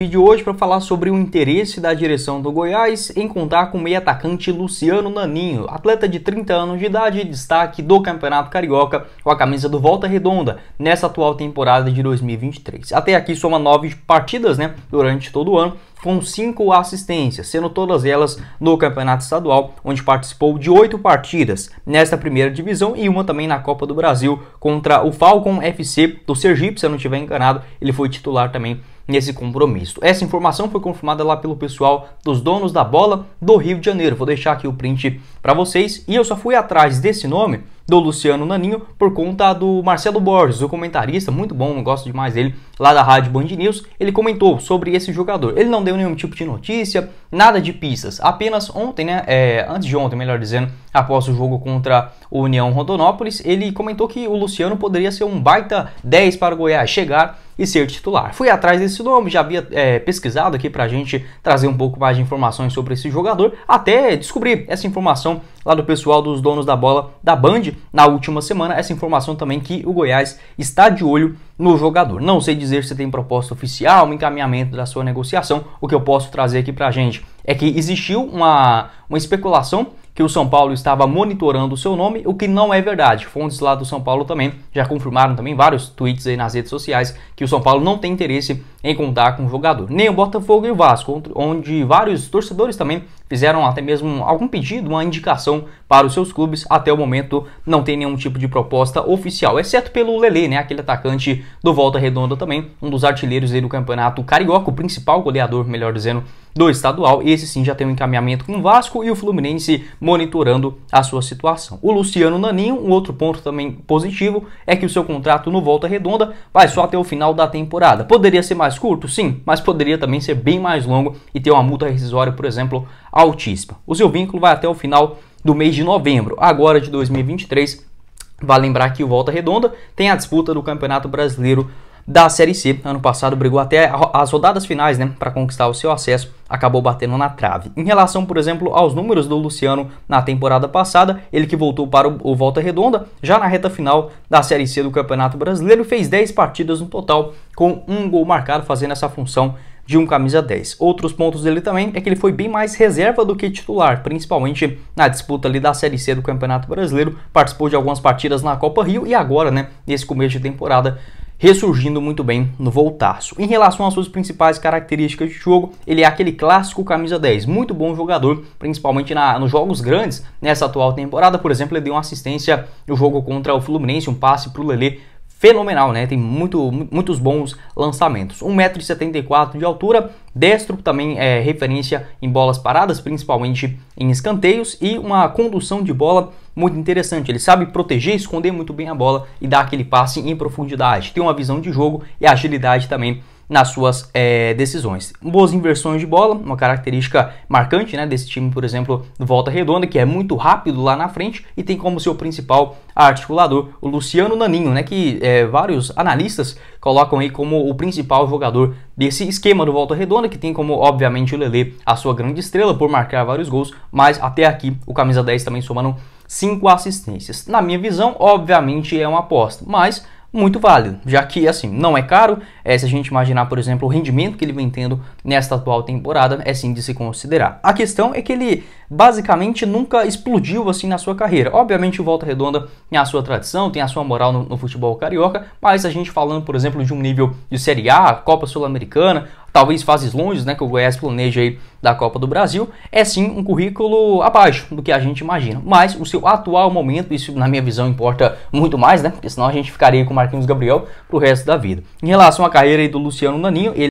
vídeo hoje para falar sobre o interesse da direção do Goiás em contar com o meio atacante Luciano Naninho, atleta de 30 anos de idade e destaque do Campeonato Carioca com a camisa do Volta Redonda nessa atual temporada de 2023. Até aqui soma nove partidas né, durante todo o ano, com cinco assistências, sendo todas elas no Campeonato Estadual, onde participou de oito partidas nesta primeira divisão e uma também na Copa do Brasil contra o Falcon FC do Sergipe, se eu não estiver enganado, ele foi titular também nesse compromisso. Essa informação foi confirmada lá pelo pessoal dos donos da bola do Rio de Janeiro. Vou deixar aqui o print para vocês e eu só fui atrás desse nome do Luciano Naninho por conta do Marcelo Borges, o comentarista, muito bom, gosto demais dele, lá da Rádio Band News. Ele comentou sobre esse jogador. Ele não deu nenhum tipo de notícia, nada de pistas. Apenas ontem, né? É, antes de ontem, melhor dizendo, após o jogo contra o União Rondonópolis, ele comentou que o Luciano poderia ser um baita 10 para o Goiás chegar e ser titular. Fui atrás desse nome, já havia é, pesquisado aqui para a gente trazer um pouco mais de informações sobre esse jogador, até descobrir essa informação lá do pessoal dos donos da bola da Band na última semana, essa informação também que o Goiás está de olho no jogador. Não sei dizer se tem proposta oficial, um encaminhamento da sua negociação. O que eu posso trazer aqui pra gente é que existiu uma, uma especulação que o São Paulo estava monitorando o seu nome, o que não é verdade. Fontes lá do São Paulo também já confirmaram também vários tweets aí nas redes sociais que o São Paulo não tem interesse em contar com o jogador. Nem o Botafogo e o Vasco, onde vários torcedores também fizeram até mesmo algum pedido, uma indicação para os seus clubes. Até o momento não tem nenhum tipo de proposta oficial, exceto pelo Lele, né, aquele atacante do Volta Redonda também, um dos artilheiros do campeonato carioca, o principal goleador, melhor dizendo, do estadual. Esse sim já tem um encaminhamento com o Vasco e o Fluminense monitorando a sua situação. O Luciano Naninho, um outro ponto também positivo, é que o seu contrato no Volta Redonda vai só até o final da temporada. Poderia ser mais curto? Sim, mas poderia também ser bem mais longo e ter uma multa rescisória, por exemplo, altíssima. O seu vínculo vai até o final do mês de novembro, agora de 2023. Vale lembrar que o Volta Redonda tem a disputa do Campeonato Brasileiro da Série C. Ano passado brigou até as rodadas finais, né, para conquistar o seu acesso, acabou batendo na trave. Em relação, por exemplo, aos números do Luciano na temporada passada, ele que voltou para o Volta Redonda, já na reta final da Série C do Campeonato Brasileiro, fez 10 partidas no total, com um gol marcado, fazendo essa função de um camisa 10. Outros pontos dele também é que ele foi bem mais reserva do que titular, principalmente na disputa ali da Série C do Campeonato Brasileiro, participou de algumas partidas na Copa Rio e agora, né, nesse começo de temporada, ressurgindo muito bem no voltaço. Em relação às suas principais características de jogo, ele é aquele clássico camisa 10, muito bom jogador, principalmente na, nos jogos grandes. Nessa atual temporada, por exemplo, ele deu uma assistência no jogo contra o Fluminense, um passe para o Lelê fenomenal, né? Tem muito, muitos bons lançamentos. 1,74m de altura, destro também é referência em bolas paradas, principalmente em escanteios, e uma condução de bola muito interessante. Ele sabe proteger, esconder muito bem a bola e dar aquele passe em profundidade. Tem uma visão de jogo e agilidade também nas suas é, decisões. Boas inversões de bola, uma característica marcante né, desse time, por exemplo, do Volta Redonda, que é muito rápido lá na frente e tem como seu principal articulador o Luciano Naninho, né, que é, vários analistas colocam aí como o principal jogador desse esquema do Volta Redonda, que tem como, obviamente, o Lele a sua grande estrela por marcar vários gols, mas até aqui o camisa 10 também somando 5 assistências. Na minha visão, obviamente é uma aposta, mas muito válido, já que assim, não é caro, é, se a gente imaginar, por exemplo, o rendimento que ele vem tendo nesta atual temporada, é sim de se considerar. A questão é que ele basicamente nunca explodiu assim na sua carreira. Obviamente o Volta Redonda tem a sua tradição, tem a sua moral no, no futebol carioca, mas a gente falando, por exemplo, de um nível de Série A, Copa Sul-Americana, talvez fases longe, né, que o Goiás planeja aí da Copa do Brasil, é sim um currículo abaixo do que a gente imagina. Mas o seu atual momento, isso na minha visão importa muito mais, né? Porque senão a gente ficaria com o Marquinhos Gabriel pro resto da vida. Em relação à carreira aí do Luciano Naninho, ele